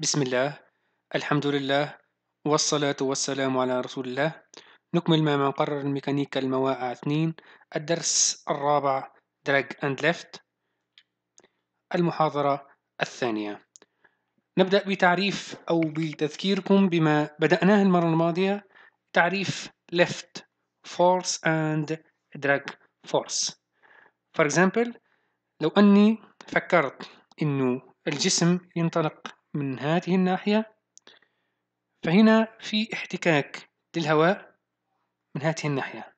بسم الله الحمد لله والصلاة والسلام على رسول الله نكمل ما مقرر الميكانيكا المواقع 2 الدرس الرابع دراج أند ليفت المحاضرة الثانية نبدأ بتعريف أو بتذكيركم بما بدأناه المرة الماضية تعريف left force and drag force for example لو أني فكرت إنه الجسم ينطلق من هذه الناحية فهنا في احتكاك للهواء من هذه الناحية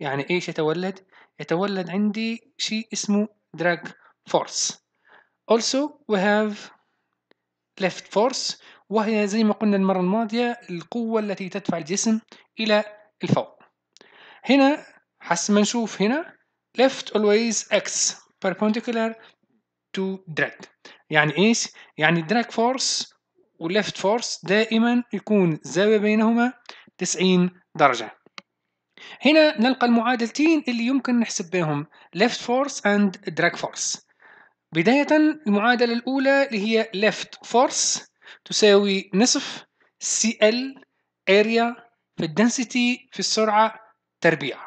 يعني إيش يتولد؟ يتولد عندي شيء اسمه drag force also we have left force وهي زي ما قلنا المرة الماضية القوة التي تدفع الجسم إلى الفوق هنا حسب ما نشوف هنا left always x perpendicular to drag يعني ايش يعني الدراك فورس والليفت فورس دائما يكون الزاوية بينهما 90 درجة هنا نلقى المعادلتين اللي يمكن نحسب بهم left force and drag force بداية المعادلة الأولى اللي هي left force تساوي نصف CL area في الدنسيتي في السرعة تربيع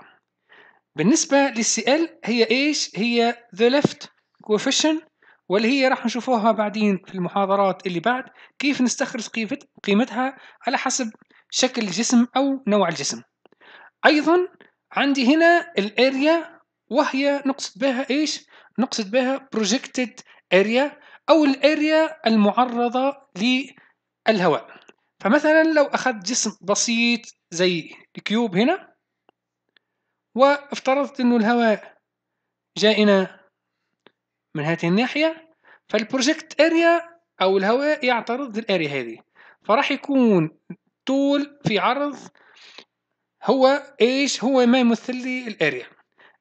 بالنسبة للCL هي إيش؟ هي the left coefficient واللي هي راح نشوفوها بعدين في المحاضرات اللي بعد كيف نستخرج قيمتها على حسب شكل الجسم أو نوع الجسم أيضا عندي هنا الاريا وهي نقصد بها إيش؟ نقصد بها projected area أو الاريا المعرضة للهواء فمثلا لو أخذت جسم بسيط زي الكيوب هنا وافترضت أنه الهواء جاءنا من هذه الناحيه فالبروجكت اريا او الهواء يعترض الاريا هذه فراح يكون طول في عرض هو ايش هو ما يمثل لي الاريا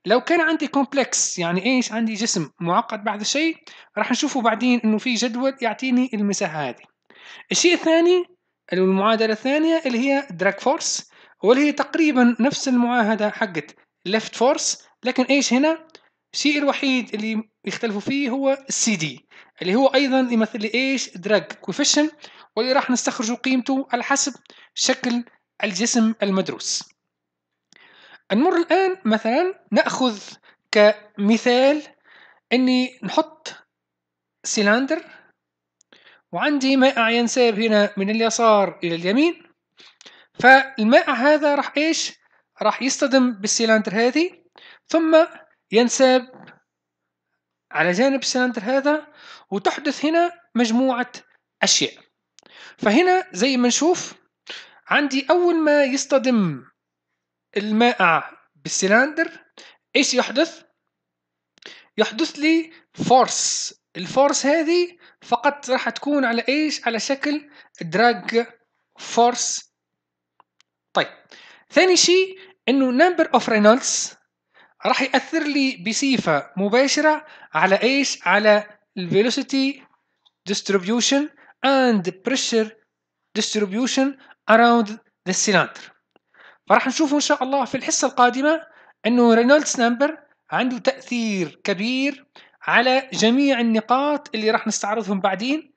لو كان عندي كومبلكس يعني ايش عندي جسم معقد بعد شيء راح نشوفه بعدين انه في جدول يعطيني المساحه هذه الشيء الثاني المعادله الثانيه اللي هي دراج فورس واللي هي تقريبا نفس المعاهده حقت ليفت فورس لكن ايش هنا الشيء الوحيد اللي يختلفوا فيه هو السي دي اللي هو ايضا يمثل لي ايش دراج كوفيشن واللي راح نستخرج قيمته على حسب شكل الجسم المدروس نمر الان مثلا ناخذ كمثال اني نحط سيلندر وعندي مائع ينساب هنا من اليسار الى اليمين فالمائع هذا راح ايش راح يصطدم بالسيلندر هذه ثم ينساب على جانب السلندر هذا وتحدث هنا مجموعة أشياء فهنا زي ما نشوف عندي أول ما يصطدم المائع بالسلندر إيش يحدث؟ يحدث لي فورس الفورس هذه فقط راح تكون على إيش؟ على شكل دراج فورس طيب ثاني شيء انه نمبر اوف رينولدز راح ياثر لي بصفه مباشره على ايش على الفيلوسيتي distribution and pressure distribution around the cylinder فراح نشوفوا ان شاء الله في الحصه القادمه انه رينولدز نمبر عنده تاثير كبير على جميع النقاط اللي راح نستعرضهم بعدين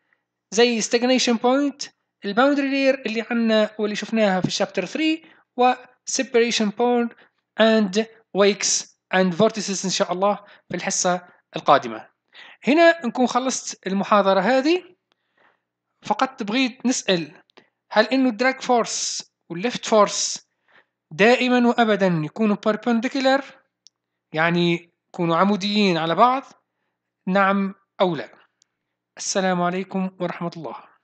زي ستاجنيشن point الباوندري لير اللي عندنا واللي شفناها في الشابتر 3 و separation point and wakes and vertices ان شاء الله في الحصه القادمه هنا نكون خلصت المحاضره هذه فقط بغيت نسال هل انه الدراج فورس والليفت فورس دائما وابدا يكونوا perpendicular يعني يكونوا عموديين على بعض نعم او لا السلام عليكم ورحمه الله